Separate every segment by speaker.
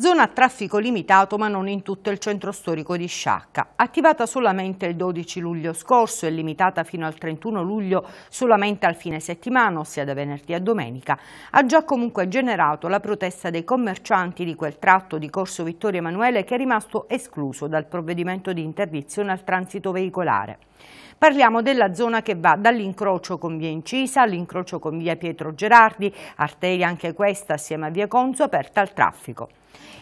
Speaker 1: zona a traffico limitato ma non in tutto il centro storico di Sciacca. Attivata solamente il 12 luglio scorso e limitata fino al 31 luglio solamente al fine settimana, ossia da venerdì a domenica, ha già comunque generato la protesta dei commercianti di quel tratto di Corso Vittorio Emanuele che è rimasto escluso dal provvedimento di interdizione al transito veicolare. Parliamo della zona che va dall'incrocio con via Incisa all'incrocio con via Pietro Gerardi, arteria anche questa assieme a via Conzo aperta al traffico.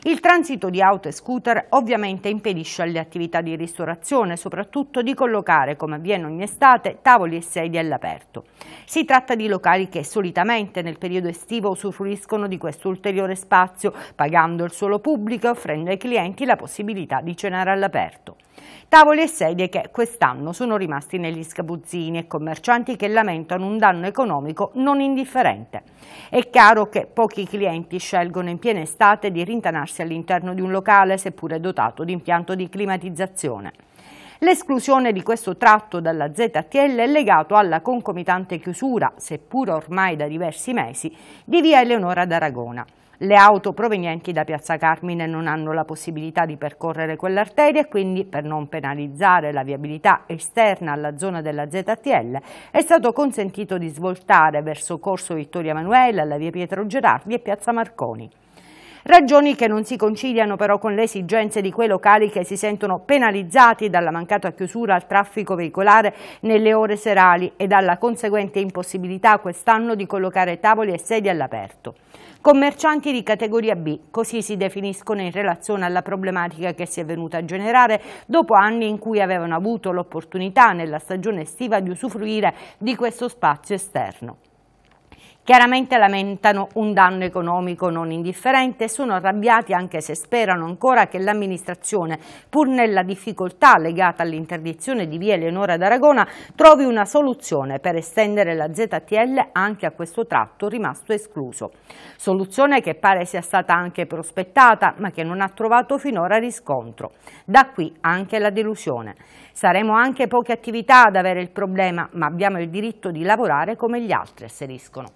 Speaker 1: Il transito di auto e scooter ovviamente impedisce alle attività di ristorazione, soprattutto di collocare, come avviene ogni estate, tavoli e sedie all'aperto. Si tratta di locali che solitamente nel periodo estivo usufruiscono di questo ulteriore spazio, pagando il suolo pubblico e offrendo ai clienti la possibilità di cenare all'aperto. Tavoli e sedie che quest'anno sono rimasti negli scabuzzini e commercianti che lamentano un danno economico non indifferente. È chiaro che pochi clienti scelgono in piena estate di rintracciare allontanarsi all'interno di un locale seppure dotato di impianto di climatizzazione. L'esclusione di questo tratto dalla ZTL è legato alla concomitante chiusura, seppur ormai da diversi mesi, di via Eleonora d'Aragona. Le auto provenienti da Piazza Carmine non hanno la possibilità di percorrere quell'arteria e quindi per non penalizzare la viabilità esterna alla zona della ZTL è stato consentito di svoltare verso Corso Vittorio Emanuele alla via Pietro Gerardi e Piazza Marconi ragioni che non si conciliano però con le esigenze di quei locali che si sentono penalizzati dalla mancata chiusura al traffico veicolare nelle ore serali e dalla conseguente impossibilità quest'anno di collocare tavoli e sedie all'aperto. Commercianti di categoria B, così si definiscono in relazione alla problematica che si è venuta a generare dopo anni in cui avevano avuto l'opportunità nella stagione estiva di usufruire di questo spazio esterno. Chiaramente lamentano un danno economico non indifferente e sono arrabbiati anche se sperano ancora che l'amministrazione, pur nella difficoltà legata all'interdizione di via Eleonora d'Aragona, trovi una soluzione per estendere la ZTL anche a questo tratto rimasto escluso. Soluzione che pare sia stata anche prospettata ma che non ha trovato finora riscontro. Da qui anche la delusione. Saremo anche poche attività ad avere il problema ma abbiamo il diritto di lavorare come gli altri, asseriscono.